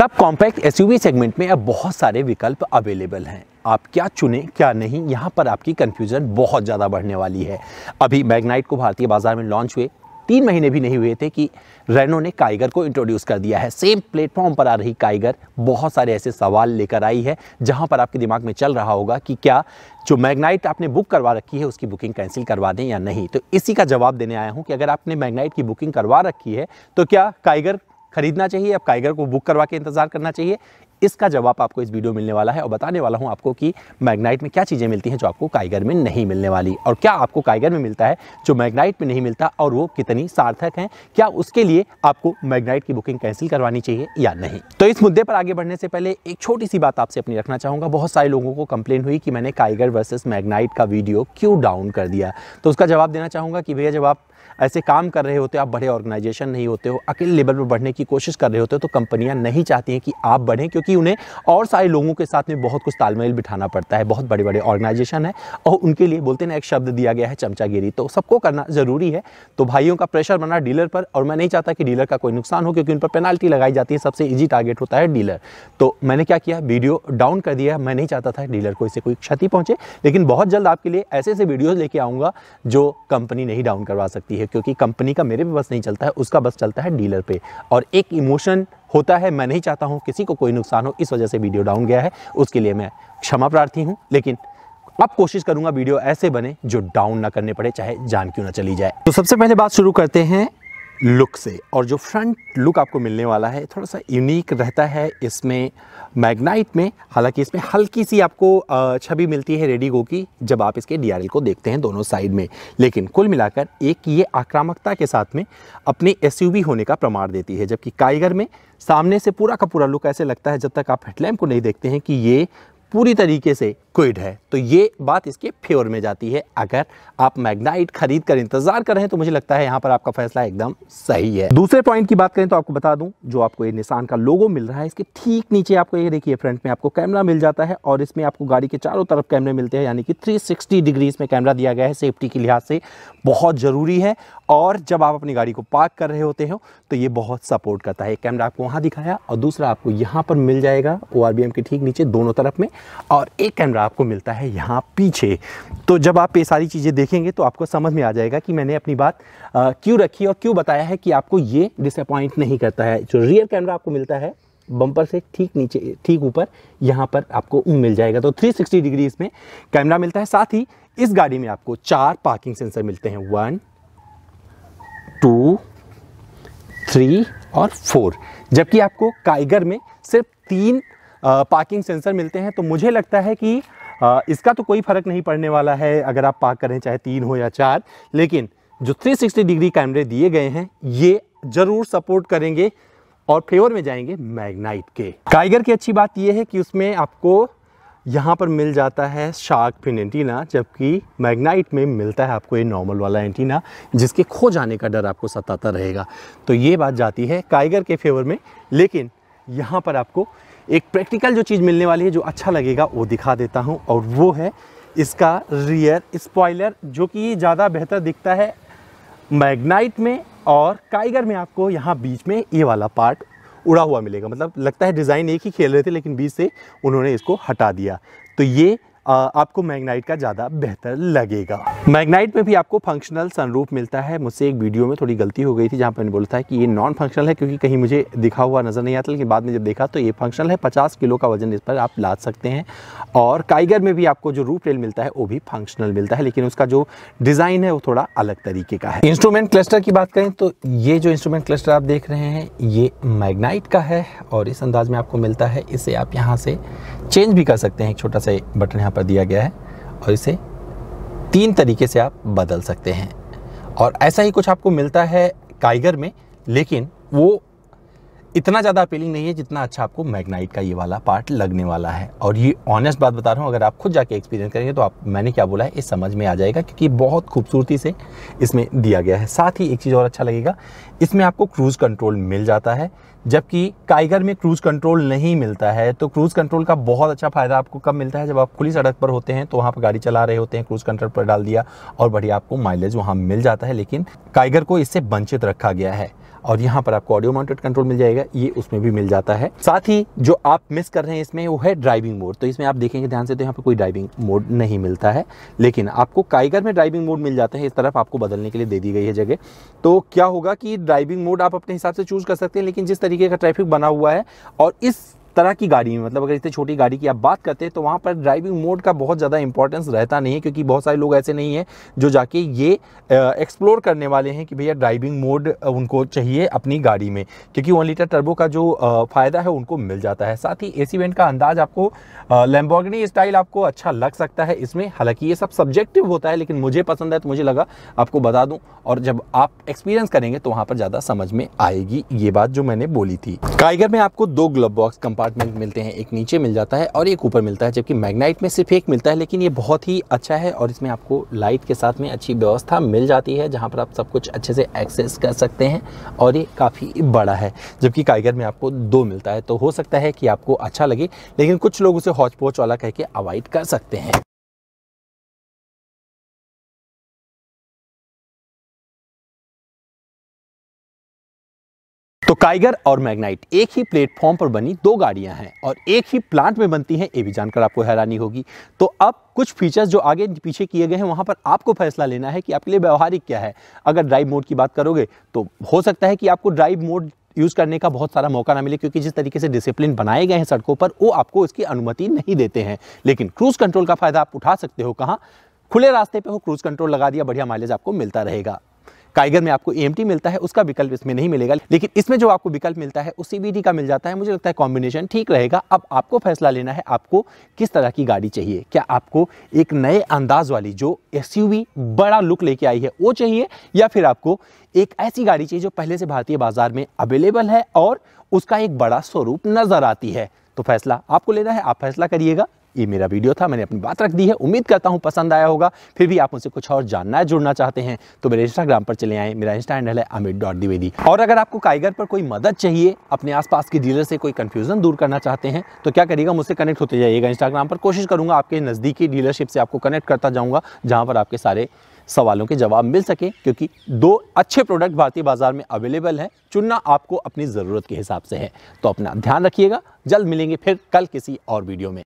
sub compact SUV segment में अब बहुत सारे विकल्प अवेलेबल हैं आप क्या चुने क्या नहीं यहाँ पर आपकी कन्फ्यूजन बहुत ज़्यादा बढ़ने वाली है अभी मैग्नाइट को भारतीय बाजार में लॉन्च हुए तीन महीने भी नहीं हुए थे कि रेनो ने काइगर को इंट्रोड्यूस कर दिया है सेम प्लेटफॉर्म पर आ रही काइगर बहुत सारे ऐसे सवाल लेकर आई है जहां पर आपके दिमाग में चल रहा होगा कि क्या जो मैग्नाइट आपने बुक करवा रखी है उसकी बुकिंग कैंसिल करवा दें या नहीं तो इसी का जवाब देने आया हूं कि अगर आपने मैग्नाइट की बुकिंग करवा रखी है तो क्या काइगर खरीदना चाहिए आप काइगर को बुक करवा के इंतज़ार करना चाहिए इसका जवाब आपको इस वीडियो मिलने वाला है और बताने वाला हूँ आपको कि मैग्नाइट में क्या चीज़ें मिलती हैं जो आपको काइगर में नहीं मिलने वाली और क्या आपको काइगर में मिलता है जो मैग्नाइट में नहीं मिलता और वो कितनी सार्थक हैं क्या उसके लिए आपको मैग्नाइट की बुकिंग कैंसिल करवानी चाहिए या नहीं तो इस मुद्दे पर आगे बढ़ने से पहले एक छोटी सी बात आपसे अपनी रखना चाहूँगा बहुत सारे लोगों को कंप्लेन हुई कि मैंने काइगर वर्सेज मैग्नाइट का वीडियो क्यों डाउन कर दिया तो उसका जवाब देना चाहूँगा कि भैया जब आप ऐसे काम कर रहे होते हो आप बड़े ऑर्गेनाइजेशन नहीं होते हो अकेले लेवल पर बढ़ने की कोशिश कर रहे होते हो तो कंपनियां नहीं चाहती हैं कि आप बढ़ें क्योंकि उन्हें और सारे लोगों के साथ में बहुत कुछ तालमेल बिठाना पड़ता है बहुत बड़े बड़े ऑर्गेनाइजेशन है और उनके लिए बोलते ना एक शब्द दिया गया है चमचागिरी तो सबको करना ज़रूरी है तो भाइयों का प्रेशर बना डीलर पर और मैं नहीं चाहता कि डीलर का कोई नुकसान हो क्योंकि उन पर पेनाल्टी लगाई जाती है सबसे ईजी टारगेट होता है डीलर तो मैंने क्या किया वीडियो डाउन कर दिया मैं नहीं चाहता था डीलर को इससे कोई क्षति पहुँचे लेकिन बहुत जल्द आपके लिए ऐसे ऐसे वीडियोज़ लेके आऊँगा जो कंपनी नहीं डाउन करवा सकती सकती है क्योंकि कंपनी का मेरे पे बस नहीं चलता है उसका बस चलता है डीलर पे और एक इमोशन होता है मैं नहीं चाहता हूँ किसी को कोई नुकसान हो इस वजह से वीडियो डाउन गया है उसके लिए मैं क्षमा प्रार्थी हूँ लेकिन अब कोशिश करूंगा वीडियो ऐसे बने जो डाउन ना करने पड़े चाहे जान क्यों ना चली जाए तो सबसे पहले बात शुरू करते हैं लुक से और जो फ्रंट लुक आपको मिलने वाला है थोड़ा सा यूनिक रहता है इसमें मैग्नाइट में हालांकि इसमें हल्की सी आपको छवि मिलती है रेडी गो की जब आप इसके डी को देखते हैं दोनों साइड में लेकिन कुल मिलाकर एक ये आक्रामकता के साथ में अपने एस होने का प्रमाण देती है जबकि काइगर में सामने से पूरा का पूरा लुक ऐसे लगता है जब तक आप हेडलैम्प को नहीं देखते हैं कि ये पूरी तरीके से क्विड है तो ये बात इसके फेवर में जाती है अगर आप मैग्नाइट खरीद कर इंतजार कर रहे हैं तो मुझे लगता है यहाँ पर आपका फैसला एकदम सही है दूसरे पॉइंट की बात करें तो आपको बता दूं जो आपको ये निशान का लोगो मिल रहा है इसके ठीक नीचे आपको ये देखिए फ्रंट में आपको कैमरा मिल जाता है और इसमें आपको गाड़ी के चारों तरफ कैमरे मिलते हैं यानी कि थ्री डिग्री में कैमरा दिया गया है सेफ्टी के लिहाज से बहुत ज़रूरी है और जब आप अपनी गाड़ी को पार्क कर रहे होते हो तो ये बहुत सपोर्ट करता है एक कैमरा आपको वहाँ दिखाया और दूसरा आपको यहाँ पर मिल जाएगा ओ के ठीक नीचे दोनों तरफ में और एक कैमरा आपको मिलता है यहाँ पीछे तो जब आप ये सारी चीज़ें देखेंगे तो आपको समझ में आ जाएगा कि मैंने अपनी बात क्यों रखी और क्यों बताया है कि आपको ये डिसअपॉइंट नहीं करता है जो रियर कैमरा आपको मिलता है बम्पर से ठीक नीचे ठीक ऊपर यहाँ पर आपको मिल जाएगा तो 360 डिग्री इसमें कैमरा मिलता है साथ ही इस गाड़ी में आपको चार पार्किंग सेंसर मिलते हैं वन थ्री और फोर जबकि आपको काइगर में सिर्फ तीन पार्किंग सेंसर मिलते हैं तो मुझे लगता है कि आ, इसका तो कोई फ़र्क नहीं पड़ने वाला है अगर आप पार्क करें चाहे तीन हो या चार लेकिन जो 360 डिग्री कैमरे दिए गए हैं ये ज़रूर सपोर्ट करेंगे और फेवर में जाएंगे मैग्नाइट के काइगर की अच्छी बात यह है कि उसमें आपको यहाँ पर मिल जाता है शार्क फिन एंटीना जबकि मैग्नाइट में मिलता है आपको ये नॉर्मल वाला एंटीना जिसके खो जाने का डर आपको सताता रहेगा तो ये बात जाती है काइगर के फेवर में लेकिन यहाँ पर आपको एक प्रैक्टिकल जो चीज़ मिलने वाली है जो अच्छा लगेगा वो दिखा देता हूँ और वो है इसका रियर स्पॉयलर जो कि ज़्यादा बेहतर दिखता है मैगनाइट में और काइगर में आपको यहाँ बीच में ये वाला पार्ट उड़ा हुआ मिलेगा मतलब लगता है डिज़ाइन एक ही खेल रहे थे लेकिन बीच से उन्होंने इसको हटा दिया तो ये आपको मैग्नाइट का ज़्यादा बेहतर लगेगा मैग्नाइट में भी आपको फंक्शनल सनरूप मिलता है मुझसे एक वीडियो में थोड़ी गलती हो गई थी जहाँ पर मैंने बोला था कि ये नॉन फंक्शनल है क्योंकि कहीं मुझे दिखा हुआ नज़र नहीं आता लेकिन बाद में जब देखा तो ये फंक्शनल है पचास किलो का वजन इस पर आप लाद सकते हैं और काइगर में भी आपको जो रूप रेल मिलता है वो भी फंक्शनल मिलता है लेकिन उसका जो डिज़ाइन है वो थोड़ा अलग तरीके का है इंस्ट्रूमेंट क्लस्टर की बात करें तो ये जो इंस्ट्रूमेंट क्लस्टर आप देख रहे हैं ये मैग्नाइट का है और इस अंदाज में आपको मिलता है इसे आप यहाँ से चेंज भी कर सकते हैं एक छोटा सा बटन यहाँ पर पर दिया गया है और इसे तीन तरीके से आप बदल सकते हैं और ऐसा ही कुछ आपको मिलता है काइगर में लेकिन वो इतना ज़्यादा अपीलिंग नहीं है जितना अच्छा आपको मैग्नाइट का ये वाला पार्ट लगने वाला है और ये ऑनेस्ट बात बता रहा हूँ अगर आप खुद जाके एक्सपीरियंस करेंगे तो आप मैंने क्या बोला है ये समझ में आ जाएगा क्योंकि बहुत खूबसूरती से इसमें दिया गया है साथ ही एक चीज़ और अच्छा लगेगा इसमें आपको क्रूज़ कंट्रोल मिल जाता है जबकि काइगर में क्रूज़ कंट्रोल नहीं मिलता है तो क्रूज़ कंट्रोल का बहुत अच्छा फ़ायदा आपको कब मिलता है जब आप खुली सड़क पर होते हैं तो वहाँ पर गाड़ी चला रहे होते हैं क्रूज़ कंट्रोल पर डाल दिया और बढ़िया आपको माइलेज वहाँ मिल जाता है लेकिन काइगर को इससे वंचित रखा गया है और यहाँ पर आपको ऑडियो माउंटेड कंट्रोल मिल जाएगा ये उसमें भी मिल जाता है साथ ही जो आप मिस कर रहे हैं इसमें वो है ड्राइविंग मोड तो इसमें आप देखेंगे ध्यान से तो यहाँ पर कोई ड्राइविंग मोड नहीं मिलता है लेकिन आपको काइगर में ड्राइविंग मोड मिल जाता है इस तरफ आपको बदलने के लिए दे दी गई है जगह तो क्या होगा कि ड्राइविंग मोड आप अपने हिसाब से चूज़ कर सकते हैं लेकिन जिस तरीके का ट्रैफिक बना हुआ है और इस तरह की गाड़ी में मतलब अगर इतनी छोटी गाड़ी की आप बात करते हैं तो वहाँ पर ड्राइविंग मोड का बहुत ज़्यादा इंपॉर्टेंस रहता नहीं है क्योंकि बहुत सारे लोग ऐसे नहीं हैं जो जाके ये एक्सप्लोर करने वाले हैं कि भैया ड्राइविंग मोड उनको चाहिए अपनी गाड़ी में क्योंकि वन लीटर टर्बो का जो फ़ायदा है उनको मिल जाता है साथ ही ए सी का अंदाज आपको लैम्बोर्गिनी स्टाइल आपको अच्छा लग सकता है इसमें हालाँकि ये सब सब्जेक्टिव होता है लेकिन मुझे पसंद है तो मुझे लगा आपको बता दूँ और जब आप एक्सपीरियंस करेंगे तो वहाँ पर ज़्यादा समझ में आएगी ये बात जो मैंने बोली थी काइगर में आपको दो ग्लब बॉक्स कंपार्ट कंपार्टमेंट मिलते हैं एक नीचे मिल जाता है और एक ऊपर मिलता है जबकि मैग्नाइट में सिर्फ एक मिलता है लेकिन ये बहुत ही अच्छा है और इसमें आपको लाइट के साथ में अच्छी व्यवस्था मिल जाती है जहाँ पर आप सब कुछ अच्छे से एक्सेस कर सकते हैं और ये काफ़ी बड़ा है जबकि काइगर में आपको दो मिलता है तो हो सकता है कि आपको अच्छा लगे लेकिन कुछ लोग उसे हॉच पोच वाला कह के अवॉइड कर सकते हैं तो काइगर और मैग्नाइट एक ही प्लेटफॉर्म पर बनी दो गाड़ियां हैं और एक ही प्लांट में बनती हैं ये भी जानकर आपको हैरानी होगी तो अब कुछ फीचर्स जो आगे पीछे किए गए हैं वहां पर आपको फैसला लेना है कि आपके लिए व्यवहारिक क्या है अगर ड्राइव मोड की बात करोगे तो हो सकता है कि आपको ड्राइव मोड यूज़ करने का बहुत सारा मौका ना मिले क्योंकि जिस तरीके से डिसिप्लिन बनाए गए हैं सड़कों पर वो आपको इसकी अनुमति नहीं देते हैं लेकिन क्रूज़ कंट्रोल का फ़ायदा आप उठा सकते हो कहाँ खुले रास्ते पे हो क्रूज़ कंट्रोल लगा दिया बढ़िया माइलेज आपको मिलता रहेगा काइगर में आपको ए मिलता है उसका विकल्प इसमें नहीं मिलेगा लेकिन इसमें जो आपको विकल्प मिलता है उसी बी का मिल जाता है मुझे लगता है कॉम्बिनेशन ठीक रहेगा अब आपको फैसला लेना है आपको किस तरह की गाड़ी चाहिए क्या आपको एक नए अंदाज वाली जो एस बड़ा लुक लेके आई है वो चाहिए या फिर आपको एक ऐसी गाड़ी चाहिए जो पहले से भारतीय बाजार में अवेलेबल है और उसका एक बड़ा स्वरूप नजर आती है तो फैसला आपको लेना है आप फैसला करिएगा ये मेरा वीडियो था मैंने अपनी बात रख दी है उम्मीद करता हूँ पसंद आया होगा फिर भी आप मुझसे कुछ और जानना है जुड़ना चाहते हैं तो मेरे इंस्टाग्राम पर चले आए मेरा इंस्टा हैंडल है अमित डॉट द्विवेदी और अगर आपको काइगर पर कोई मदद चाहिए अपने आसपास के डीलर से कोई कन्फ्यूजन दूर करना चाहते हैं तो क्या करिएगा मुझसे कनेक्ट होते जाइएगा इंस्टाग्राम पर कोशिश करूँगा आपके नज़दीकी डीलरशिप से आपको कनेक्ट करता जाऊँगा जहाँ पर आपके सारे सवालों के जवाब मिल सके क्योंकि दो अच्छे प्रोडक्ट भारतीय बाजार में अवेलेबल हैं चुनना आपको अपनी ज़रूरत के हिसाब से है तो अपना ध्यान रखिएगा जल्द मिलेंगे फिर कल किसी और वीडियो में